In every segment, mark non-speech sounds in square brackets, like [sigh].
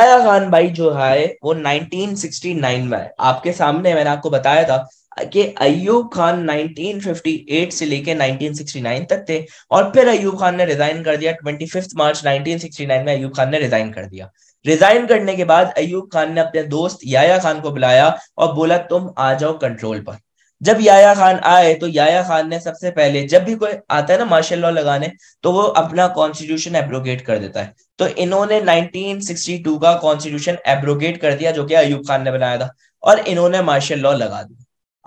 अलाया खान भाई जो है वो 1969 में है आपके सामने मैंने आपको बताया था कि अयूब खान 1958 से लेके 1969 तक थे और फिर अयूब खान ने रिजाइन कर दिया 25 मार्च 1969 में अयूब खान ने रिजाइन कर दिया रिजाइन करने के बाद अयूब खान ने अपने दोस्त याया खान को बुलाया और बोला तुम आ जाओ कंट्रोल पर जब याया खान आए तो याया खान ने सबसे पहले जब भी कोई आता है ना मार्शल लॉ लगाने तो वो अपना कॉन्स्टिट्यूशन एब्रोगेट कर देता है तो इन्होंने 1962 का कॉन्स्टिट्यूशन एब्रोगेट कर दिया जो कि अयूब खान ने बनाया था और इन्होंने मार्शल लॉ लगा दिया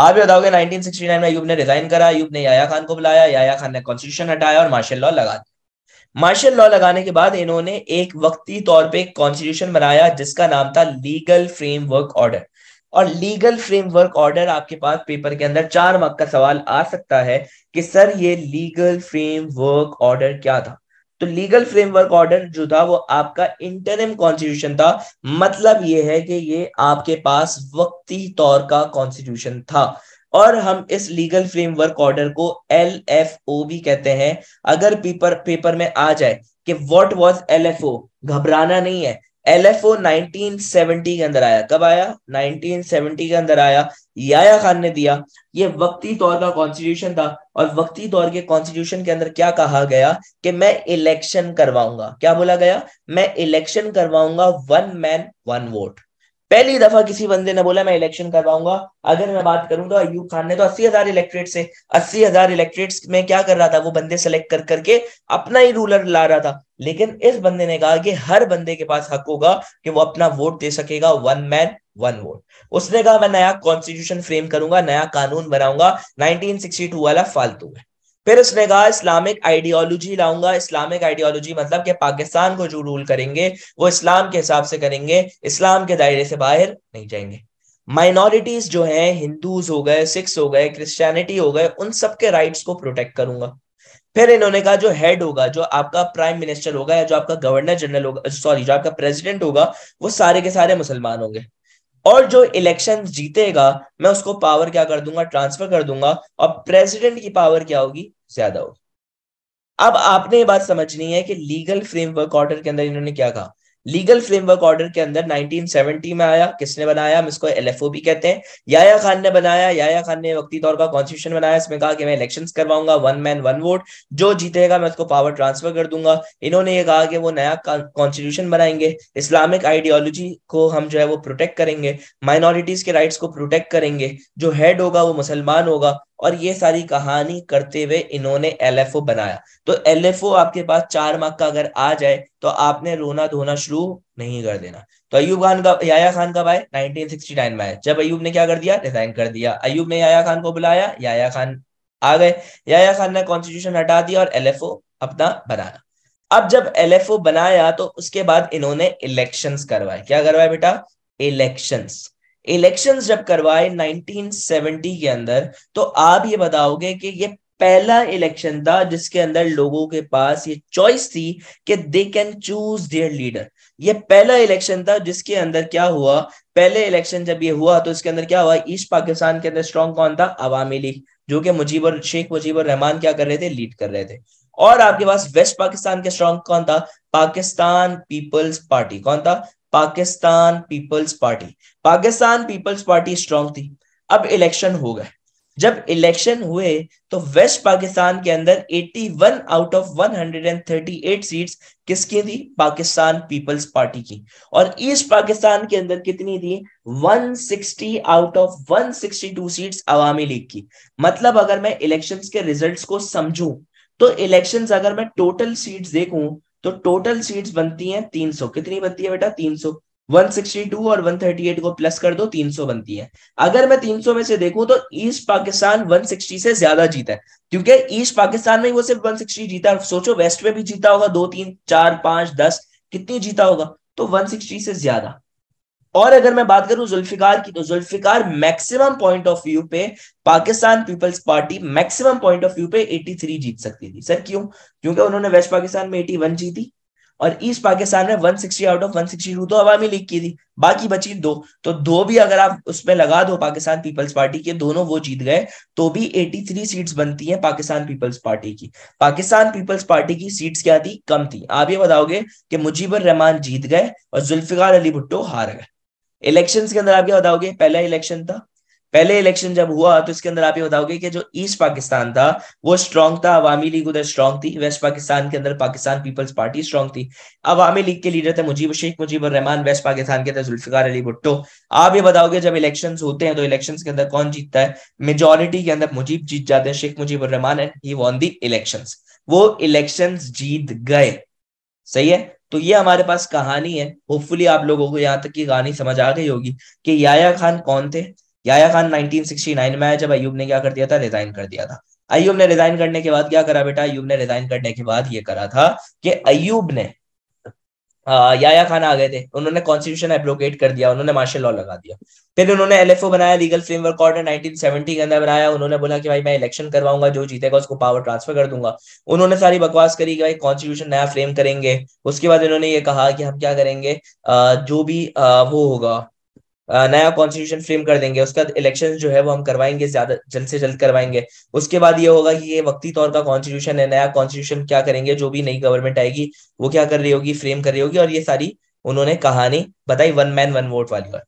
आप बताओगे 1969 में अयुब ने रिजाइन करा अयुब ने याया खान को बुलाया याया खान ने कॉन्स्टिट्यूशन हटाया और मार्शल लॉ लगा दिया मार्शल लॉ लगाने के बाद इन्होंने एक वक्ती तौर पर कॉन्स्टिट्यूशन बनाया जिसका नाम था लीगल फ्रेमवर्क ऑर्डर और लीगल फ्रेमवर्क ऑर्डर आपके पास पेपर के अंदर चार मार्क का सवाल आ सकता है कि सर ये लीगल फ्रेमवर्क ऑर्डर क्या था तो लीगल फ्रेमवर्क ऑर्डर जो था वो आपका इंटरिम कॉन्स्टिट्यूशन था मतलब ये है कि ये आपके पास वक्ती तौर का कॉन्स्टिट्यूशन था और हम इस लीगल फ्रेमवर्क ऑर्डर को एल एफ ओ भी कहते हैं अगर पेपर पेपर में आ जाए कि what was L F O घबराना नहीं है एल एफ ओ नाइनटीन के अंदर आया कब आया 1970 के अंदर आया याया खान ने दिया ये वक्ती तौर का कॉन्स्टिट्यूशन था और वक्ती तौर के कॉन्स्टिट्यूशन के अंदर क्या कहा गया कि मैं इलेक्शन करवाऊंगा क्या बोला गया मैं इलेक्शन करवाऊंगा वन मैन वन वोट पहली दफा किसी बंदे ने बोला मैं इलेक्शन करवाऊंगा अगर मैं बात करूं तो अयूब खान ने तो अस्सी हजार इलेक्ट्रेट से अस्सी हजार इलेक्ट्रेट में क्या कर रहा था वो बंदे सेलेक्ट कर करके अपना ही रूलर ला रहा था लेकिन इस बंदे ने कहा कि हर बंदे के पास हक होगा कि वो अपना वोट दे सकेगा वन मैन वन वोट उसने कहा मैं नया कॉन्स्टिट्यूशन फ्रेम करूंगा नया कानून बनाऊंगा नाइनटीन वाला फालतू है फिर उसने कहा इस्लामिक आइडियोलॉजी लाऊंगा इस्लामिक आइडियोलॉजी मतलब कि पाकिस्तान को जो रूल करेंगे वो इस्लाम के हिसाब से करेंगे इस्लाम के दायरे से बाहर नहीं जाएंगे माइनॉरिटीज जो हैं हिंदूज हो गए सिख्स हो गए क्रिश्चियनिटी हो गए उन सबके राइट्स को प्रोटेक्ट करूंगा फिर इन्होंने कहा जो हेड होगा जो आपका प्राइम मिनिस्टर होगा या जो आपका गवर्नर जनरल होगा सॉरी जो आपका प्रेसिडेंट होगा वो सारे के सारे मुसलमान होंगे और जो इलेक्शन जीतेगा मैं उसको पावर क्या कर दूंगा ट्रांसफर कर दूंगा और प्रेसिडेंट की पावर क्या होगी ज्यादा होगी अब आपने ये बात समझनी है कि लीगल फ्रेमवर्क ऑर्डर के अंदर इन्होंने क्या कहा लीगल फ्रेमवर्क ऑर्डर के अंदर 1970 में आया किसने बनाया हम इसको एल भी कहते हैं याया खान ने बनाया याया खान ने वक्ती तौर का कॉन्स्टिट्यूशन बनाया इसमें कहा कि मैं इलेक्शंस करवाऊंगा वन मैन वन वोट जो जीतेगा मैं उसको पावर ट्रांसफर कर दूंगा इन्होंने ये कहा कि वो नया कॉन्स्टिट्यूशन बनाएंगे इस्लामिक आइडियोलॉजी को हम जो है वो प्रोटेक्ट करेंगे माइनॉरिटीज के राइट्स को प्रोटेक्ट करेंगे जो हेड होगा वो मुसलमान होगा और ये सारी कहानी करते हुए इन्होंने एल बनाया तो एल आपके पास चार मार्क का अगर आ जाए तो आपने रोना धोना शुरू नहीं कर देना तो अयुब खान का याया खान कब आए 1969 में आए जब अयुब ने क्या कर दिया रिजाइन कर दिया अयुब ने याया खान को बुलाया याया खान आ गए याया खान ने कॉन्स्टिट्यूशन हटा दिया और एल अपना बनाया अब जब एल बनाया तो उसके बाद इन्होंने इलेक्शन करवाए क्या करवाया बेटा इलेक्शंस इलेक्शंस जब करवाए 1970 के अंदर तो आप ये बताओगे कि ये पहला इलेक्शन था जिसके अंदर लोगों के पास ये चॉइस थी कि they can choose their leader ये पहला इलेक्शन था जिसके अंदर क्या हुआ पहले इलेक्शन जब ये हुआ तो इसके अंदर क्या हुआ ईस्ट पाकिस्तान के अंदर स्ट्रॉन्ग कौन था अवामी लीग जो कि मुजीबर शेख मुजीबर रहमान क्या कर रहे थे लीड कर रहे थे और आपके पास वेस्ट पाकिस्तान के स्ट्रॉन्ग कौन था पाकिस्तान पीपल्स पार्टी कौन था Pakistan peoples party Pakistan peoples Party strong थी अब इलेक्शन हो गए जब इलेक्शन हुए तो वेस्ट पाकिस्तान के अंदर 81 आउट ऑफ 138 सीट्स किसकी थी पाकिस्तान पीपल्स पार्टी की और ईस्ट पाकिस्तान के अंदर कितनी थी 160 out of 162 seats Awami League की मतलब अगर मैं इलेक्शंस के रिजल्ट्स को समझूं तो इलेक्शंस अगर मैं टोटल सीट्स देखूं तो टोटल सीट्स बनती हैं 300 कितनी बनती है बेटा 300 162 और 138 को प्लस कर दो 300 बनती है अगर मैं 300 में से देखूं तो ईस्ट पाकिस्तान 160 से ज्यादा जीता है क्योंकि ईस्ट पाकिस्तान में वो सिर्फ 160 जीता है सोचो वेस्ट में भी जीता होगा दो तीन चार पांच दस कितनी जीता होगा तो सिक्सटी से ज्यादा और अगर मैं बात करूं जुल्फिकार की तो Zulfikar maximum point of view पे Pakistan peoples Party maximum point of view पे 83 जीत सकती थी सर क्यों क्योंकि उन्होंने वेस्ट पाकिस्तान में 81 जीती और ईस्ट पाकिस्तान में 160 आउट ऑफ 162 तो अवामी लीग की थी बाकी बची दो तो दो भी अगर आप उसमें लगा दो पाकिस्तान पीपल्स पार्टी के दोनों वो जीत गए तो भी 83 सीट्स बनती हैं पाकिस्तान पीपल्स पार्टी की पाकिस्तान पीपल्स पार्टी की सीट्स क्या थी कम थी आप ये बताओगे कि मुजीबर रहमान जीत गए और जुल्फिकार अली भुट्टो हार गए इलेक्शंस के अंदर आप क्या बताओगे पहला इलेक्शन था पहले इलेक्शन जब हुआ तो इसके अंदर आप ये बताओगे कि जो ईस्ट पाकिस्तान था वो स्ट्रांग था अवामी लीग उधर स्ट्रांग थी वेस्ट पाकिस्तान के अंदर पाकिस्तान पीपल्स पार्टी स्ट्रांग थी अवामी लीग के लीडर थे मुजीब शेख मुजीब रहमान वेस्ट पाकिस्तान के थे जुल्फिकार अली भुट्टो आप ये बताओगे जब इलेक्शन होते हैं तो इलेक्शन के अंदर कौन जीतता है मेजोरिटी के अंदर मुजीब जीत जाते हैं Sheikh Mujib Rahman and he won the election वो इलेक्शन जीत गए सही है तो ये हमारे पास कहानी है होपफुली आप लोगों को यहाँ तक की कहानी समझ आ गई होगी कि याया खान कौन थे याया खान 1969 में आया जब अयुब ने क्या कर दिया था रिजाइन कर दिया था अयुब ने रिजाइन करने के बाद क्या करा बेटा अयुब ने रिजाइन करने के बाद ये करा था कि अयुब ने हाँ, याया खान आ गए थे उन्होंने कॉन्स्टिट्यूशन एब्रोगेट कर दिया उन्होंने मार्शल लॉ लगा दिया फिर उन्होंने एलएफओ बनाया लीगल फ्रेमवर्क ऑर्डर 1970 के अंदर बनाया उन्होंने बोला कि भाई मैं इलेक्शन करवाऊंगा जो जीतेगा उसको पावर ट्रांसफर कर दूंगा उन्होंने सारी बकवास करी कि भाई कॉन्स्टिट्यूशन नया फ्रेम करेंगे उसके बाद इन्होंने ये कहा कि हम क्या करेंगे जो भी वो होगा नया कॉन्स्टिट्यूशन फ्रेम कर देंगे उसका इलेक्शन जो है वो हम करवाएंगे ज्यादा जल्द से जल्द करवाएंगे उसके बाद ये होगा कि ये वक्ती तौर का कॉन्स्टिट्यूशन है नया कॉन्स्टिट्यूशन क्या करेंगे जो भी नई गवर्नमेंट आएगी वो क्या कर रही होगी फ्रेम कर रही होगी और ये सारी उन्होंने कहानी बताई वन मैन वन वोट वाली और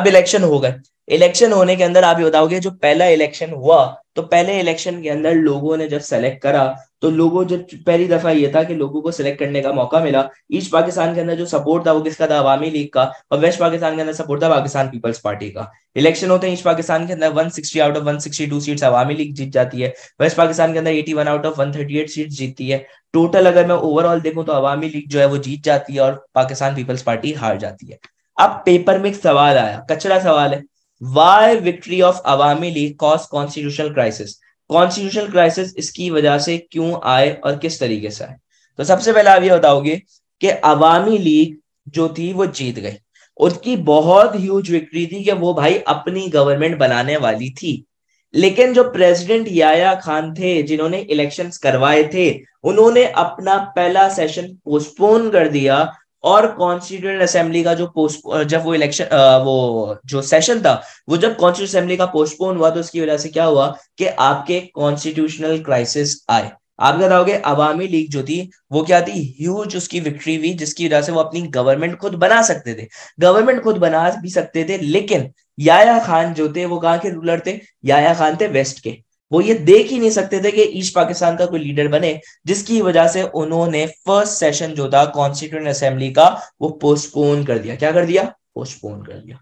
अब इलेक्शन हो गए इलेक्शन होने के अंदर आप ये बताओगे जो पहला इलेक्शन हुआ तो पहले इलेक्शन के अंदर लोगों ने जब सेलेक्ट करा तो लोगों जो पहली दफा ये था कि लोगों को सिलेक्ट करने का मौका मिला ईस्ट पाकिस्तान के अंदर जो सपोर्ट था वो किसका था अवामी लीग का और वेस्ट पाकिस्तान के अंदर सपोर्ट था पाकिस्तान पीपल्स पार्टी का इलेक्शन होते हैं ईस्ट पाकिस्तान के अंदर 160 out of 162 seats Awami League जीत जाती है वेस्ट पाकिस्तान के अंदर 81 आउट ऑफ 138 सीट्स जीतती है टोटल अगर मैं ओवरऑल देखूं तो अवामी लीग जो है वो जीत जाती है और पाकिस्तान पीपल्स पार्टी हार जाती है अब पेपर में एक सवाल आया कचरा सवाल है why victory of Awami League cause constitutional crisis constitutional crisis इसकी वजह से क्यों आए और किस तरीके से आए तो सबसे पहले आप ये बताओगे कि अवामी लीग जो थी वो जीत गई उसकी बहुत ह्यूज विक्ट्री थी कि वो भाई अपनी गवर्नमेंट बनाने वाली थी लेकिन जो प्रेसिडेंट याया खान थे जिन्होंने इलेक्शंस करवाए थे उन्होंने अपना पहला सेशन पोस्टपोन कर दिया और कॉन्स्टिट्यूंट असेंबली का जो पोस्ट जब वो इलेक्शन वो जो सेशन था वो जब कॉन्स्टिट्यूंट असेंबली का पोस्टपोन हुआ तो उसकी वजह से क्या हुआ कि आपके कॉन्स्टिट्यूशनल क्राइसिस आए आप बताओगे अवामी लीग जो थी वो क्या थी ह्यूज उसकी विक्ट्री हुई जिसकी वजह से वो अपनी गवर्नमेंट खुद बना सकते थे गवर्नमेंट खुद बना भी सकते थे लेकिन याया खान जो थे वो कहाँ के रूलर थे याया खान थे वेस्ट के वो ये देख ही नहीं सकते थे कि ईस्ट पाकिस्तान का कोई लीडर बने जिसकी वजह से उन्होंने फर्स्ट सेशन जो था कॉन्स्टिट्यूंट असेंबली का वो पोस्टपोन कर दिया क्या कर दिया पोस्टपोन कर दिया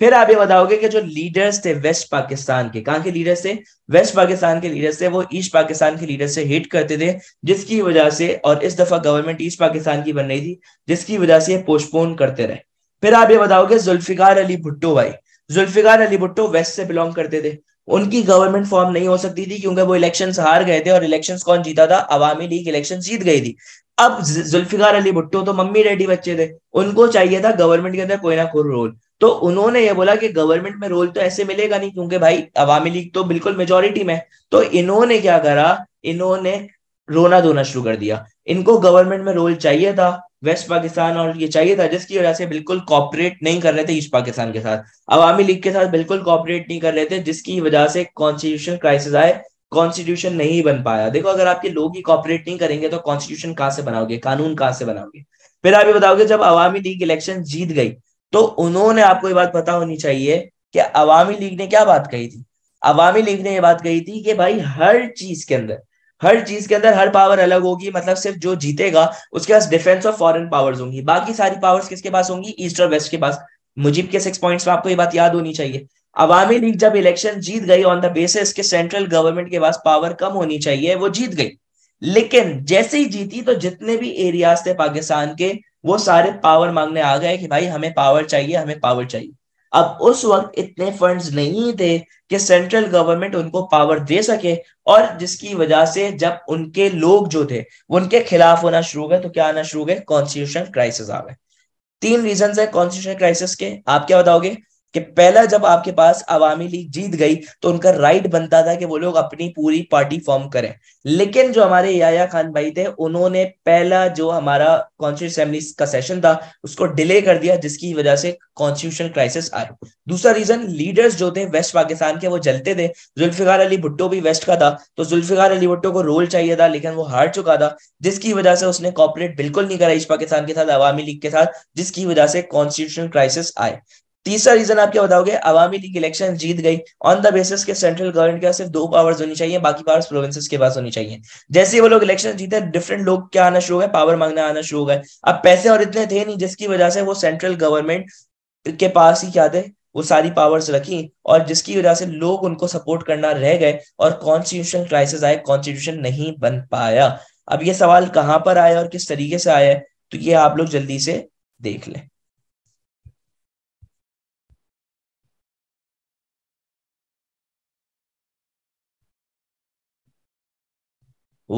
फिर आप ये बताओगे कि जो लीडर्स थे वेस्ट पाकिस्तान के कहां के लीडर्स थे वेस्ट पाकिस्तान के लीडर्स थे वो ईस्ट पाकिस्तान के लीडर्स से हिट करते थे जिसकी वजह से और इस दफा गवर्नमेंट ईस्ट पाकिस्तान की बन रही थी जिसकी वजह से ये पोस्टपोन करते रहे फिर आप ये बताओगे जुल्फिकार अली भुट्टो भाई जुल्फिकार अली भुट्टो वेस्ट से बिलोंग करते थे उनकी गवर्नमेंट फॉर्म नहीं हो सकती थी क्योंकि वो इलेक्शन हार गए थे और इलेक्शन कौन जीता था अवामी लीग इलेक्शन जीत गई थी अब जुल्फिकार अली भुट्टो तो मम्मी डैडी बच्चे थे उनको चाहिए था गवर्नमेंट के अंदर कोई ना कोई रोल तो उन्होंने ये बोला कि गवर्नमेंट में रोल तो ऐसे मिलेगा नहीं क्योंकि भाई अवामी लीग तो बिल्कुल मेजोरिटी में तो इन्होंने क्या करा इन्होंने रोना धोना शुरू कर दिया इनको गवर्नमेंट में रोल चाहिए था वेस्ट पाकिस्तान और ये चाहिए था जिसकी वजह से बिल्कुल कॉपरेट नहीं कर रहे थे ईस्ट पाकिस्तान के साथ अवामी लीग के साथ बिल्कुल कॉपरेट नहीं कर रहे थे जिसकी वजह से कॉन्स्टिट्यूशन क्राइसिस आए कॉन्स्टिट्यूशन नहीं बन पाया देखो अगर आपके लोग ही कॉपरेट नहीं करेंगे तो कॉन्स्टिट्यूशन कहाँ से बनाओगे कानून कहाँ से बनाओगे फिर आप ये बताओगे जब अवामी लीग इलेक्शन जीत गई तो उन्होंने आपको ये बात पता होनी चाहिए कि अवामी लीग ने क्या बात कही थी अवामी लीग ने ये बात कही थी कि भाई हर चीज के अंदर हर चीज के अंदर हर पावर अलग होगी मतलब सिर्फ जो जीतेगा उसके पास डिफेंस और फॉरेन पावर्स होंगी बाकी सारी पावर्स किसके पास होंगी ईस्ट और वेस्ट के पास मुजीब के सिक्स पॉइंट्स में आपको ये बात याद होनी चाहिए अवामी लीग जब इलेक्शन जीत गई ऑन द बेसिस के सेंट्रल गवर्नमेंट के पास पावर कम होनी चाहिए वो जीत गई लेकिन जैसे ही जीती तो जितने भी एरियाज थे पाकिस्तान के वो सारे पावर मांगने आ गए कि भाई हमें पावर चाहिए हमें पावर चाहिए अब उस वक्त इतने फंड्स नहीं थे कि सेंट्रल गवर्नमेंट उनको पावर दे सके और जिसकी वजह से जब उनके लोग जो थे उनके खिलाफ होना शुरू हो गए तो क्या आना शुरू हो गए कॉन्स्टिट्यूशन क्राइसिस आ गए तीन रीजन है कॉन्स्टिट्यूशन क्राइसिस के आप क्या बताओगे कि पहला जब आपके पास अवामी लीग जीत गई तो उनका राइट बनता था कि वो लोग अपनी पूरी पार्टी फॉर्म करें लेकिन जो हमारे याया खान भाई थे उन्होंने पहला जो हमारा कॉन्स्टिट्यूशन असेंबली का सेशन था उसको डिले कर दिया जिसकी वजह से कॉन्स्टिट्यूशन क्राइसिस आया दूसरा रीजन लीडर्स जो थे वेस्ट पाकिस्तान के वो जलते थे जुल्फिकार अली भुट्टो भी वेस्ट का था तो जुल्फिकार अली भुट्टो को रोल चाहिए था लेकिन वो हार चुका था जिसकी वजह से उसने कॉपरेट बिल्कुल नहीं करा ईस्ट पाकिस्तान के साथ आवामी लीग के साथ जिसकी वजह से कॉन्स्टिट्यूशन क्राइसिस आए तीसरा रीजन आप क्या बताओगे अवामी लीग इलेक्शन जीत गई ऑन द बेसिस के सेंट्रल गवर्नमेंट के पास सिर्फ दो पावर्स होनी चाहिए बाकी पावर्स प्रोविंसेस के पास होनी चाहिए जैसे ही वो लोग इलेक्शन जीते डिफरेंट लोग क्या आना शुरू हो गए पावर मांगना आना शुरू हो गए अब पैसे और इतने थे नहीं जिसकी वजह से वो सेंट्रल गवर्नमेंट के पास ही क्या थे वो सारी पावर्स रखी और जिसकी वजह से लोग उनको सपोर्ट करना रह गए और कॉन्स्टिट्यूशनल क्राइसिस आए कॉन्स्टिट्यूशन नहीं बन पाया अब ये सवाल कहाँ पर आया और किस तरीके से आया है तो ये आप लोग जल्दी से देख लें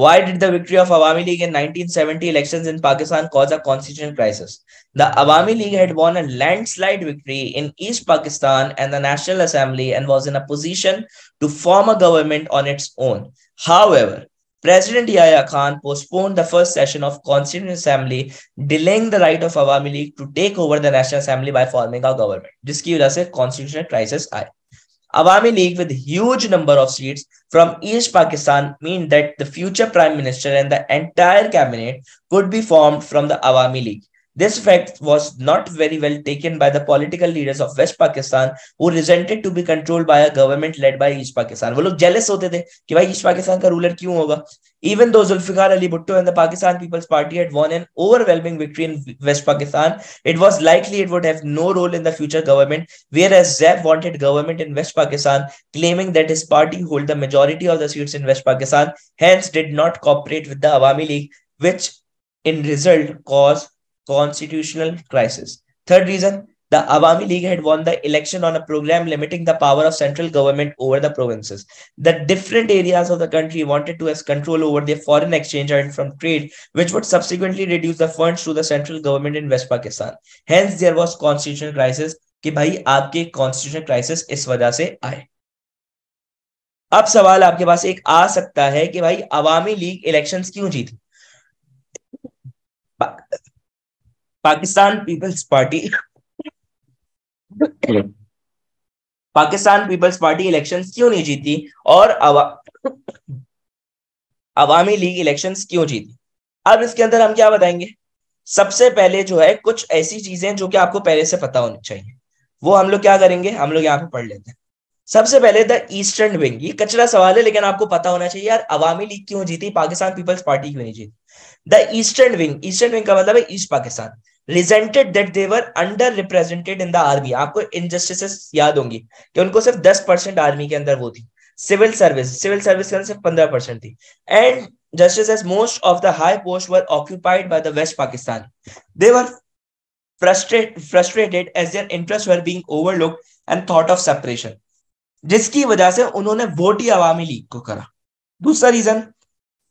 Why did the victory of Awami League in 1970 elections in Pakistan cause a constitutional crisis? The Awami League had won a landslide victory in East Pakistan and the National Assembly and was in a position to form a government on its own. However, President Yahya Khan postponed the first session of Constituent Assembly, delaying the right of Awami League to take over the National Assembly by forming a government. जिसकी us a constitutional crisis Awami League with huge number of seats from East Pakistan mean that the future Prime Minister and the entire cabinet could be formed from the Awami League. This fact was not very well taken by the political leaders of West Pakistan who resented to be controlled by a government led by East Pakistan. वो लोग jealous होते थे कि भाई East Pakistan का ruler क्यों होगा Even though Zulfikar Ali Bhutto and the Pakistan People's Party had won an overwhelming victory in West Pakistan, it was likely it would have no role in the future government, whereas Zeb wanted government in West Pakistan, claiming that his party hold the majority of the seats in West Pakistan, hence did not cooperate with the Awami League, which in result caused constitutional crisis. Third reason, the Awami League had won the election on a program limiting the power of central government over the provinces. The different areas of the country wanted to have control over their foreign exchange and from trade, which would subsequently reduce the funds to the central government in West Pakistan. Hence, there was constitutional crisis कि भाई आपके constitution crisis इस वजह से आए अब सवाल आपके पास एक आ सकता है कि भाई अवामी लीग इलेक्शंस क्यों जीती Pakistan peoples party Pakistan peoples party elections क्यों नहीं जीती और अवा, अवामी लीग इलेक्शंस क्यों जीती अब इसके अंदर हम क्या बताएंगे सबसे पहले जो है कुछ ऐसी चीजें जो कि आपको पहले से पता होनी चाहिए वो हम लोग क्या करेंगे हम लोग यहाँ पे पढ़ लेते हैं सबसे पहले द ईस्टर्न विंग ये कचरा सवाल है लेकिन आपको पता होना चाहिए यार अवामी लीग क्यों जीती पाकिस्तान पीपल्स पार्टी क्यों नहीं जीती the eastern wing eastern wing का मतलब है east Pakistan represented that they were under represented in the army आपको इनजस्टिस याद होंगी कि उनको सिर्फ दस परसेंट आर्मी के अंदर वो थी सिविल सर्विस सिविल सर्विस के अंदर सिर्फ पंद्रह परसेंट थी and justice as most of the high post were occupied by the west Pakistan they were frustrated as their interest were being overlooked and thought of separation जिसकी वजह से उन्होंने वोट ही अवामी league को करा दूसरा reason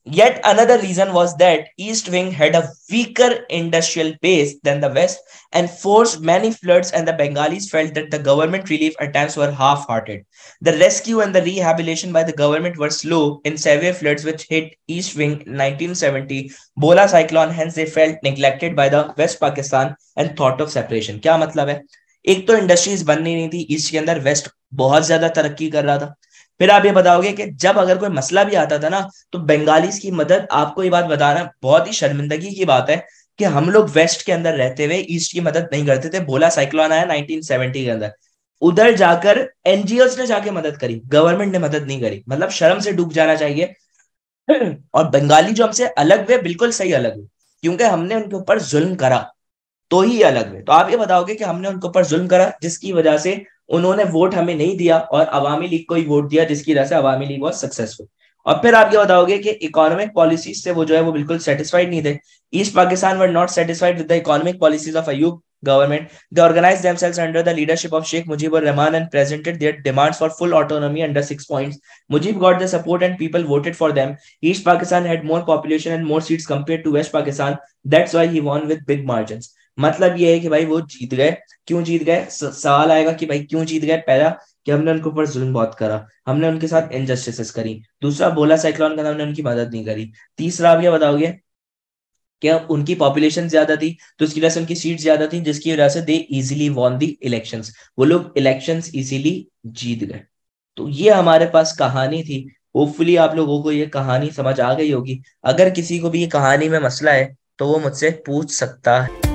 Yet another reason was that East Wing had a weaker industrial base than the West and forced many floods and the Bengalis felt that the government relief attempts were half-hearted. The rescue and the rehabilitation by the government were slow in severe floods which hit East Wing in 1970 Bola cyclone hence they felt neglected by the West Pakistan and thought of separation. क्या मतलब है? एक तो industries बननी नहीं थी east के अंदर वेस्ट बहुत ज्यादा तरक्की कर रहा था फिर आप ये बताओगे कि जब अगर कोई मसला भी आता था ना तो बंगालीज की मदद आपको ये बात बताना बहुत ही शर्मिंदगी की बात है कि हम लोग वेस्ट के अंदर रहते हुए ईस्ट की मदद नहीं करते थे बोला साइक्लोन आया 1970 के अंदर उधर जाकर एनजीओ ने जाके मदद करी गवर्नमेंट ने मदद नहीं करी मतलब शर्म से डूब जाना चाहिए [clears throat] और बंगाली जो हमसे अलग हुए बिल्कुल सही अलग हुए क्योंकि हमने उनके ऊपर जुल्म करा तो ही अलग हुए तो आप ये बताओगे कि हमने उनके ऊपर जुल्म करा जिसकी वजह से उन्होंने वोट हमें नहीं दिया और अवामी लीग को ही वोट दिया जिसकी वजह से अवामी लीग बहुत सक्सेसफुल और फिर आप ये बताओगे कि इकोनॉमिक पॉलिसीज से वो जो है वो बिल्कुल सेटिस्फाइड नहीं थे east Pakistan were not satisfied with the economic policies of Ayub government the organise themselves under the leadership of Sheikh Mujib Rahman and presented their demands for full autonomy under six points Mujib got the support and people voted for them east Pakistan had more population and more seats compare to west Pakistan that's why he won with big margins मतलब ये है कि भाई वो जीत गए क्यों जीत गए सवाल आएगा कि भाई क्यों जीत गए पहला कि हमने उनके ऊपर जुल्म बहुत करा हमने उनके साथ इनजस्टिस करी दूसरा बोला साइक्लोन का हमने उनकी मदद नहीं करी तीसरा आप क्या बताओगे क्या उनकी पॉपुलेशन ज्यादा थी तो उसकी वजह से उनकी सीट ज्यादा थी जिसकी वजह से they easily won the election वो लोग इलेक्शन इजीली जीत गए तो ये हमारे पास कहानी थी होपफुली आप लोगों को ये कहानी समझ आ गई होगी अगर किसी को भी ये कहानी में मसला है तो वो मुझसे पूछ सकता है